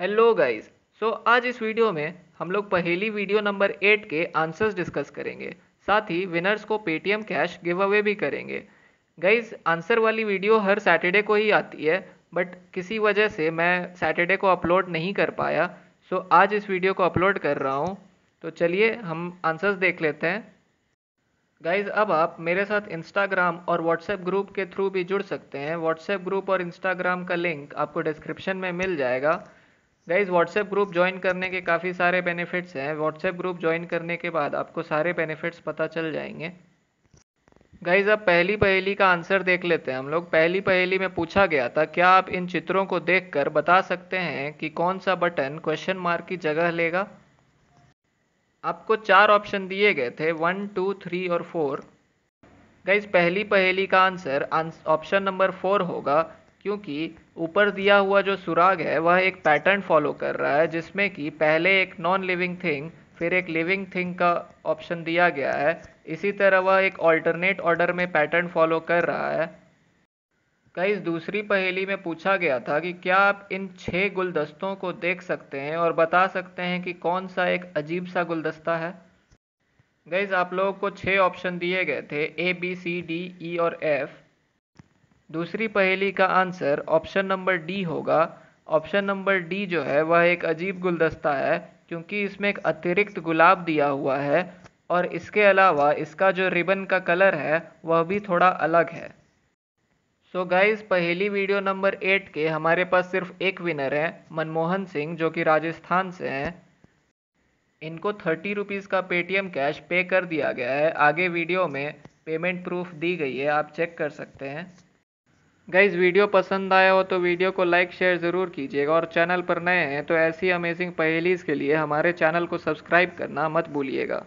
hello guys so आज इस video में हम लोग पहली वीडियो नंबर एट के आंसर्स डिस्कस करेंगे साथ ही विनर्स को पेटीएम कैश गिव अवे भी करेंगे गाइस आंसर वाली वीडियो हर सैटरडे को ही आती है बट किसी वजह से मैं सैटरडे को अपलोड नहीं कर पाया सो so, आज इस वीडियो को अपलोड कर रहा हूँ तो चलिए हम आंसर्स देख लेते हैं गाइज अब आप मेरे साथ इंस्टाग्राम और व्हाट्सएप ग्रुप के थ्रू भी जुड़ सकते हैं व्हाट्सएप ग्रुप और इंस्टाग्राम का लिंक आपको डिस्क्रिप्शन में मिल जाएगा गाइज व्हाट्सएप ग्रुप ज्वाइन करने के काफ़ी सारे बेनिफिट्स हैं व्हाट्सएप ग्रुप ज्वाइन करने के बाद आपको सारे बेनिफिट्स पता चल जाएंगे गाइज अब पहली पहेली का आंसर देख लेते हैं हम लोग पहली पहेली में पूछा गया था क्या आप इन चित्रों को देखकर बता सकते हैं कि कौन सा बटन क्वेश्चन मार्क की जगह लेगा आपको चार ऑप्शन दिए गए थे वन टू थ्री और फोर गाइज पहली पहेली का आंसर ऑप्शन नंबर फोर होगा क्योंकि ऊपर दिया हुआ जो सुराग है वह एक पैटर्न फॉलो कर रहा है जिसमें कि पहले एक नॉन लिविंग थिंग फिर एक लिविंग थिंग का ऑप्शन दिया गया है इसी तरह वह एक ऑल्टरनेट ऑर्डर में पैटर्न फॉलो कर रहा है कई दूसरी पहेली में पूछा गया था कि क्या आप इन छः गुलदस्तों को देख सकते हैं और बता सकते हैं कि कौन सा एक अजीब सा गुलदस्ता है गईज आप लोगों को छः ऑप्शन दिए गए थे A B C D E और एफ़ दूसरी पहेली का आंसर ऑप्शन नंबर डी होगा ऑप्शन नंबर डी जो है वह एक अजीब गुलदस्ता है क्योंकि इसमें एक अतिरिक्त गुलाब दिया हुआ है और इसके अलावा इसका जो रिबन का कलर है वह भी थोड़ा अलग है सो so गाइस पहली वीडियो नंबर एट के हमारे पास सिर्फ एक विनर है मनमोहन सिंह जो कि राजस्थान से हैं इनको थर्टी रुपीज़ का पेटीएम कैश पे कर दिया गया है आगे वीडियो में पेमेंट प्रूफ दी गई है आप चेक कर सकते हैं गाइज वीडियो पसंद आया हो तो वीडियो को लाइक शेयर ज़रूर कीजिएगा और चैनल पर नए हैं तो ऐसी अमेजिंग पहेलीज़ के लिए हमारे चैनल को सब्सक्राइब करना मत भूलिएगा